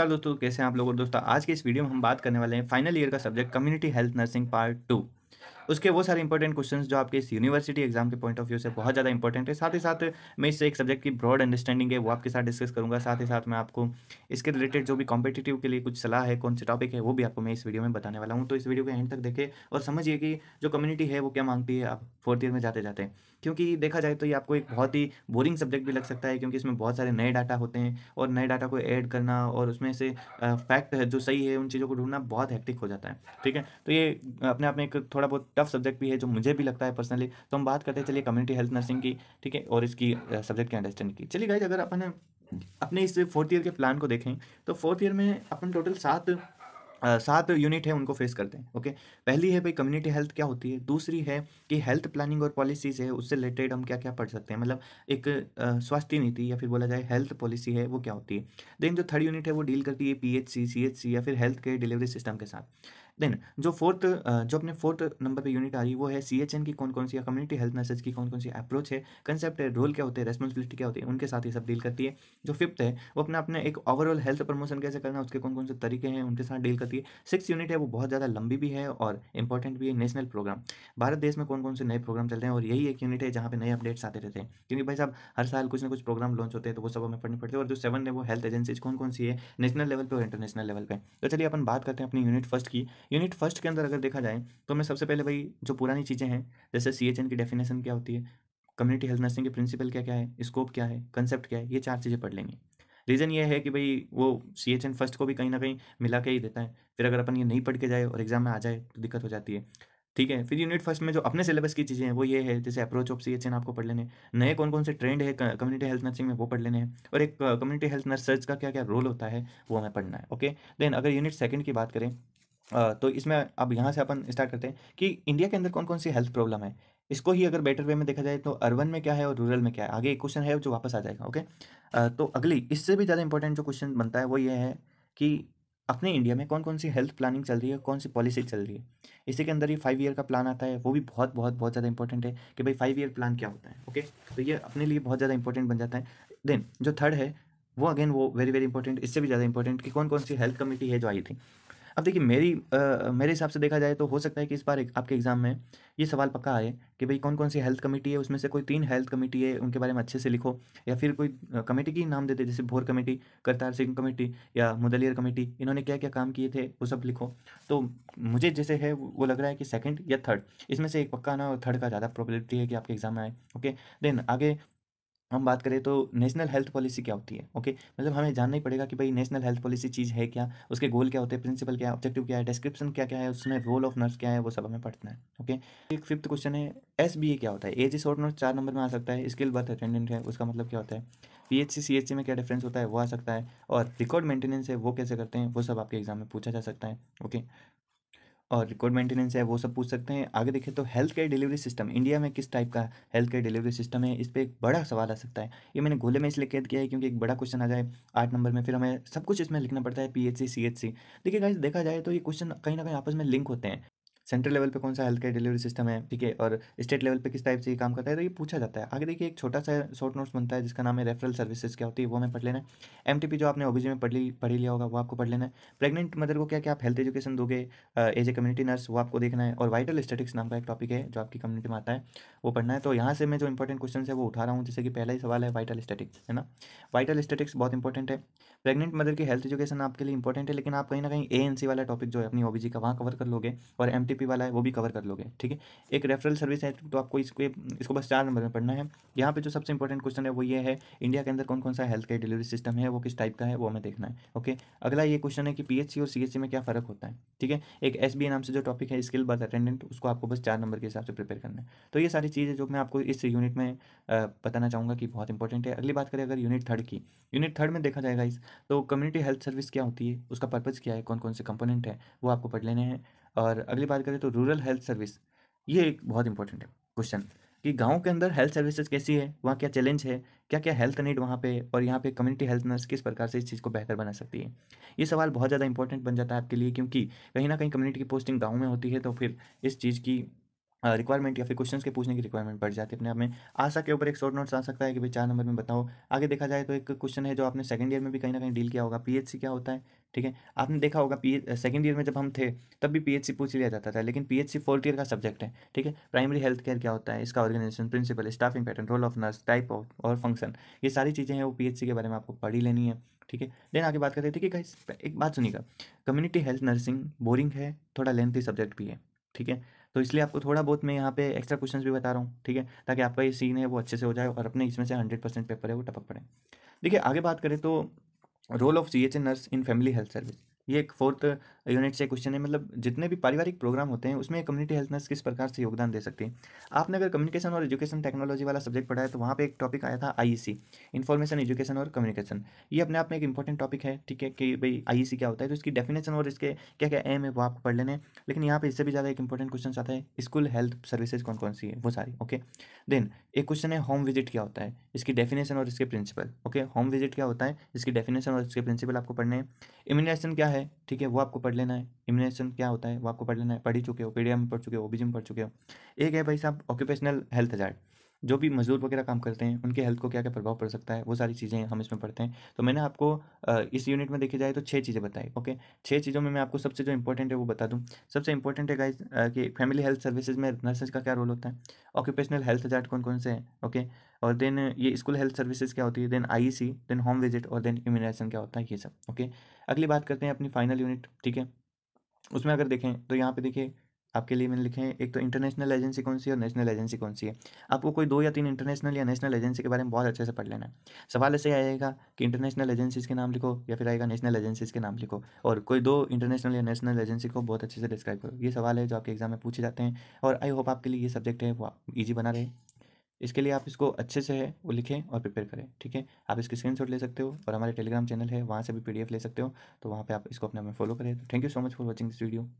hello दोस्तों कैसे हैं आप लोगों दोस्तों आज के इस वीडियो में हम बात करने वाले हैं फाइनल ईयर का subject community health nursing part two उसके वो सारे इंपॉर्टेंट क्वेश्चन जो आपके इस यूनिवर्सिटी एग्जाम के पॉइंट ऑफ व्यू से बहुत ज़्यादा इंपॉर्टेंट है साथ ही साथ मैं इससे एक सब्जेक्ट की ब्रॉड अंडरस्टैंडिंग है वो आपके साथ डिस्कस करूँगा साथ ही साथ मैं आपको इसके रिलेटेड जो भी कॉम्पिटेटिव के लिए कुछ सलाह है कौन से टॉपिक है वो भी आपको मैं इस वीडियो में बताने वाला हूँ तो इस वीडियो के एंड तक देखें और समझिए कि जो कम्युनिटी है वो क्या मांगती है आप फोर्थ ईयर में जाते जाते क्योंकि देखा जाए तो ये आपको एक बहुत ही बोरिंग सब्जेक्ट भी लग सकता है क्योंकि इसमें बहुत सारे नए डाटा होते हैं और नए डाटा को ऐड करना और उसमें से फैक्ट जो सही है उन चीज़ों को ढूंढना बहुत हैक्टिक हो जाता है ठीक है तो ये अपने आप में एक थोड़ा बहुत टफ सब्जेक्ट भी है जो मुझे भी लगता है पर्सनली तो हम बात करते हैं चलिए कम्युनिटी हेल्थ नर्सिंग की ठीक है और इसकी सब्जेक्ट के अंडरस्टैंड की चलिए गाइज अगर अपन अपने इस फोर्थ ईयर के प्लान को देखें तो फोर्थ ईयर में अपन टोटल सात सात यूनिट है उनको फेस करते हैं ओके पहली है भाई कम्युनिटी हेल्थ क्या होती है दूसरी है कि हेल्थ प्लानिंग और पॉलिसीज़ है उससे रिलेटेड हम क्या क्या पढ़ सकते हैं मतलब एक स्वास्थ्य नीति या फिर बोला जाए हेल्थ पॉलिसी है वो क्या होती है देन जो थर्ड यूनिट है वो डील करती है P H C C H C या फिर हेल्थ केयर डिलीवरी सिस्टम के साथ देन जो फोर्थ जो अपने फोर्थ नंबर पे यूनिट आ रही है वो है सी एच एन की कौन कौन सी या कम्युनिटी हेल्थ मैसेज की कौन कौन सी अप्रोच है कंसेप्ट है रोल क्या होते हैं रेस्पॉन्सिबिलिटी क्या होती है उनके साथ ये सब डील करती है जो फिफ्थ है वो अपना अपने एक ओवरऑल हेल्थ प्रमोशन कैसे करना है उसके कौन कौन से तरीके हैं उनके साथ डील करती है सिक्स यूनिट है वो बहुत ज़्यादा लंबी भी है और इंपॉर्टेंट भी है नेशनल प्रोग्राम भारत देश में कौन कौन से नए प्रोग्राम चल रहे हैं और यही एक यूनिट है जहाँ पे नए अपडेट्स आते रहते हैं क्योंकि भाई साहब हर साल कुछ ना कुछ प्रोग्राम लॉन्च होते हैं तो वो सब हमें पढ़ने पड़ते हैं और जो सेवन है वो हेल्थ एजेंसीज कौन कौन सी है नेशनल लेवल पर और इंटरनेशनल लेवल पर तो चलिए अपन बात करते हैं अपनी यूनिट फर्स्ट की यूनिट फर्स्ट के अंदर अगर देखा जाए तो मैं सबसे पहले भाई जो पुरानी चीज़ें हैं जैसे सी एच एन की डेफिनेशन क्या होती है कम्युनिटी हेल्थ नर्सिंग के प्रिंसिपल क्या क्या है स्कोप क्या है कंसेप्ट क्या है ये चार चीज़ें पढ़ लेंगे रीज़न ये है कि भाई वो सी एच एन फर्स्ट को भी कहीं ना कहीं मिला के ही देता है फिर अगर अपन ये नहीं पढ़ के जाए और एग्जाम में आ जाए तो दिक्कत हो जाती है ठीक है फिर यूनिट फर्स्ट में जो अपने सिलेबस की चीज़ें हैं वो ये है जैसे approach of C H N आपको पढ़ लेने नए कौन कौन से ट्रेंड है कम्युनिटी हेल्थ नर्सिंग में वो पढ़ लेने हैं और एक कम्युनिटी हेल्थ नर्सर्स का क्या क्या रोल होता है वो हमें पढ़ना है ओके देन अगर यूनिट सेकंड की बात करें तो इसमें अब यहाँ से अपन स्टार्ट करते हैं कि इंडिया के अंदर कौन कौन सी हेल्थ प्रॉब्लम है इसको ही अगर बेटर वे में देखा जाए तो अर्बन में क्या है और रूरल में क्या है आगे एक क्वेश्चन है जो वापस आ जाएगा ओके तो अगली इससे भी ज़्यादा इंपॉर्टेंट जो क्वेश्चन बनता है वो ये है कि अपने इंडिया में कौन कौन सी हेल्थ प्लानिंग चल रही है कौन सी पॉलिसी चल रही है इसी के अंदर ये फाइव ईयर का प्लान आता है वो भी बहुत बहुत बहुत ज़्यादा इंपॉर्टेंट है कि भाई फाइव ईयर प्लान क्या होता है ओके तो ये अपने लिए बहुत ज़्यादा इंपॉर्टेंट बन जाता है देन जो थर्ड है वो अगेन वो वेरी वेरी इंपॉर्टेंट इससे भी ज़्यादा इंपॉर्टेंट कि कौन कौन सी हेल्थ कमेटी है जो आई थी अब देखिए मेरी आ, मेरे हिसाब से देखा जाए तो हो सकता है कि इस बार आपके एग्ज़ाम में ये सवाल पक्का आए कि भाई कौन कौन सी हेल्थ कमेटी है उसमें से कोई तीन हेल्थ कमेटी है उनके बारे में अच्छे से लिखो या फिर कोई कमेटी की नाम देते जैसे भोर कमेटी करतार सिंह कमेटी या मुदलियर कमेटी इन्होंने क्या क्या काम किए थे वो सब लिखो तो मुझे जैसे है वो लग रहा है कि सेकेंड या थर्ड इसमें से एक पक्का आना और थर्ड का ज़्यादा प्रॉबिलिटी है कि आपके एग्ज़ाम में आए ओके देन आगे हम बात करें तो नेशनल हेल्थ पॉलिसी क्या होती है ओके मतलब हमें जानना ही पड़ेगा कि भाई नेशनल हेल्थ पॉलिसी चीज़ है क्या उसके गोल क्या होते हैं प्रिंसिपल क्या है ऑब्जेक्टिव क्या है डिस्क्रिप्शन क्या क्या है उसमें रोल ऑफ नर्स क्या है वो सब हमें पढ़ना है ओके एक फिफ्थ क्वेश्चन है एस बी ए क्या होता है एज शॉर्ट नर्स चार नंबर में आ सकता है स्किल बर्थ अटेंडेंट है उसका मतलब क्या होता है P H C C H C में क्या डिफरेंस होता है वो आ सकता है और रिकॉर्ड मेंटेनेंस है वो कैसे करते हैं वो सब आपके एग्जाम में पूछा जा सकता है ओके और रिकॉर्ड मेंटेनेंस है वो सब पूछ सकते हैं आगे देखें तो health care delivery system India में किस टाइप का हेल्थ केयर डिलीवरी सिस्टम है इस पर एक बड़ा सवाल आ सकता है ये मैंने गोले में इसलिए कैद किया है क्योंकि एक बड़ा क्वेश्चन आ जाए आठ नंबर में फिर हमें सब कुछ इसमें लिखना पड़ता है P H C C H C देखिए गाइस देखा जाए तो ये क्वेश्चन कहीं ना कहीं आपस में लिंक होते हैं सेंट्रल लेवल पे कौन सा हेल्थ केयर डिलीवरी सिस्टम है ठीक है और स्टेट लेवल पे किस टाइप से ये काम करता है तो ये पूछा जाता है आगे देखिए एक छोटा सा शॉर्ट नोट्स बनता है जिसका नाम है रेफरल सर्विसेज क्या होती है वो हमें पढ़ लेना है एम जो आपने ओबीजी में पढ़ पढ़ लिया होगा वो आपको पढ़ लेना है प्रेगनेंट मदर को क्या क्या आप हेल्थ एजुकेशन दोगे एज ए कम्युनिटी नर्स वो आपको देखना है और वाइटल स्टेटिक्स नाम का एक टॉपिक है जो आपकी कम्युनिटी में आता है वो पढ़ना है तो यहाँ से मैं जो इंपॉर्टेंट क्वेश्चन है वो उठा रहा हूँ जैसे कि पहला ही सवाल है वाइटल स्टेटिक्स है ना वाइटल स्टेटिक्स बहुत इंपॉर्टेंट है प्रेगनेंट मदर की हेल्थ एजुकेशन आपके लिए इंपॉर्टेंट है लेकिन आप कहीं ना कहीं ए वाला टॉपिक जो है अपनी ओबीजी का वहाँ कवर कर लोगे और एम पी वाला है वो भी कवर कर लोगे ठीक है एक रेफरल सर्विस है तो आपको इसको इसको बस चार नंबर में पढ़ना है यहाँ पे जो सबसे इंपॉर्टेंट क्वेश्चन है वो ये है इंडिया के अंदर कौन कौन सा हेल्थ केयर डिलीवरी सिस्टम है वो किस टाइप का है वो हमें देखना है ओके अगला ये क्वेश्चन है कि पी और सी में क्या फ़र्क होता है ठीक है एक एस नाम से जो टॉपिक है स्किल बर्थ अटेंडेंट उसको आपको बस चार नंबर के हिसाब से प्रिपेयर करना है तो ये सारी चीज़ें जो मैं आपको इस यूनिट में बताना चाहूँगा कि बहुत इंपॉर्टेंट है अगली बात करें अगर यूनिट थर्ड की यूनिट थर्ड में देखा जाएगा इस तो कम्युनिटी हेल्थ सर्विस क्या होती है उसका पर्पज़ क्या है कौन कौन से कंपोनेंट है वो आपको पढ़ लेने हैं और अगली बात करें तो रूरल हेल्थ सर्विस ये एक बहुत इंपॉर्टेंट है क्वेश्चन कि गाँव के अंदर हेल्थ सर्विसेज कैसी है वहाँ क्या चैलेंज है क्या क्या हेल्थ नीड वहाँ पे और यहाँ पे कम्युनिटी हेल्थ नर्स किस प्रकार से इस चीज़ को बेहतर बना सकती है ये सवाल बहुत ज़्यादा इंपॉर्टेंट बन जाता है आपके लिए क्योंकि कहीं ना कहीं कम्युनिटी की पोस्टिंग गाँव में होती है तो फिर इस चीज़ की रिक्वायरमेंट या फिर क्वेश्चंस के पूछने की रिक्वायरमेंट बढ़ जाती है अपने आप में आशा के ऊपर एक शॉर्ट नोट्स आ सकता है कि भाई चार नंबर में बताओ आगे देखा जाए तो एक क्वेश्चन है जो आपने सेकंड ईयर में भी कहीं ना कहीं डील किया होगा पीएचसी क्या होता है ठीक है आपने देखा होगा पी सेकंड ईयर में जब हम थे तब भी पी पूछ लिया जाता था लेकिन पी फोर्थ ईयर का सब्जेक्ट है ठीक है प्राइमरी हेल्थ केयर क्या होता है इसका organisation principle staffing pattern role of nurse type of और फंक्शन ये सारी चीज़ें हैं वो पी के बारे में आपको पढ़ी लेनी है ठीक है देन आगे बात करते हैं ठीक है एक बात सुनिएगा कम्युनिटी हेल्थ नर्सिंग बोरिंग है थोड़ा लेंथी सब्जेक्ट भी है ठीक है तो इसलिए आपको थोड़ा बहुत मैं यहाँ पे एक्स्ट्रा क्वेश्चंस भी बता रहा हूँ ठीक है ताकि आपका ये सीन है वो अच्छे से हो जाए और अपने इसमें से हंड्रेड परसेंट पेपर है वो टपक पड़े देखिए आगे बात करें तो role of C H A nurse in family health service ये एक फोर्थ यूनिट से क्वेश्चन है मतलब जितने भी पारिवारिक प्रोग्राम होते हैं उसमें कम्युनिटी हेल्थ नर्स किस प्रकार से योगदान दे सकती है आपने अगर कम्युनिकेशन और एजुकेशन टेक्नोलॉजी वाला सब्जेक्ट पढ़ा है तो वहाँ पे एक टॉपिक आया था आईईसी इन्फॉर्मेशन एजुकेशन और कम्युनिकेशन ये अपने आप में एक इंपॉर्टेंट टॉपिक है ठीक है कि भाई आई e क्या होता है तो इसकी डेफिनेशन और इसके क्या क्या एम है वो आपको पढ़ लेने लेकिन यहाँ पर इससे भी ज़्यादा एक इंपॉर्टेंट क्वेश्चन आता है स्कूल हेल्थ सर्विसेज कौन कौन सी है वो सारी ओके देन एक क्वेश्चन है होम विजिट क्या होता है इसकी डेफिनेशन और इसके प्रिंसिपल ओके होम विजिट क्या होता है इसकी डेफिनेशन और इसके प्रिंसिपल आपको पढ़ने हैं इम्यूनाइजेशन क्या है है ठीक है वो आपको पढ़ लेना है इम्यूनेशन क्या होता है वो आपको पढ़ लेना है पढ़ ही चुके हो पी पढ़ चुके हो ओबीजी में पढ़ चुके हो एक है भाई साहब ऑक्यूपेशनल हेल्थ हजार्ड जो भी मज़दूर वगैरह काम करते हैं उनके हेल्थ को क्या क्या प्रभाव पड़ सकता है वो सारी चीज़ें हम इसमें पढ़ते हैं तो मैंने आपको इस यूनिट में देखी जाए तो छः चीज़ें बताई ओके छः चीज़ों में मैं आपको सबसे जो इंपॉर्टेंट है वो बता दूँ सबसे इंपॉर्टेंट है गाइज कि फैमिली हेल्थ सर्विसेज में नर्सेज का क्या रोल होता है ऑक्यूपेशनल हेल्थ चार्ट कौन कौन से हैं ओके और देन ये स्कूल हेल्थ सर्विसेज क्या होती है then I then home visit और देन इम्यूनाइजेशन क्या होता है ये सब ओके अगली बात करते हैं अपनी फाइनल यूनिट ठीक है उसमें अगर देखें तो यहाँ पे देखिए आपके लिए मैंने लिखे हैं एक तो इंटरनेशनल एजेंसी कौन सी है और नेशनल एजेंसी कौन सी है आपको कोई दो या तीन इंटरनेशनल या नेशनल एजेंसी के बारे में बहुत अच्छे से पढ़ लेना है सवाल ऐसे आएगा कि इंटरनेशनल एजेंसीज़ के नाम लिखो या फिर आएगा नेशनल एजेंसीज़ के नाम लिखो और कोई दो इंटरनेशनल या नेशनल एजेंसी को बहुत अच्छे से डिस्क्राइब करो ये सवाल है जो आपके एग्जाम में पूछे जाते हैं और आई होप आपके लिए ये सब्जेक्ट है वो ईजी बना रहे इसके लिए आप इसको अच्छे से है वो लिखें और प्रिपेयर करें ठीक है आप इसकी स्क्रीनशॉट ले सकते हो और हमारे टेलीग्राम चैनल है वहाँ से भी पीडीएफ ले सकते हो तो वहाँ पे आप इसको अपने में फॉलो करें तो thank you so much for watching this video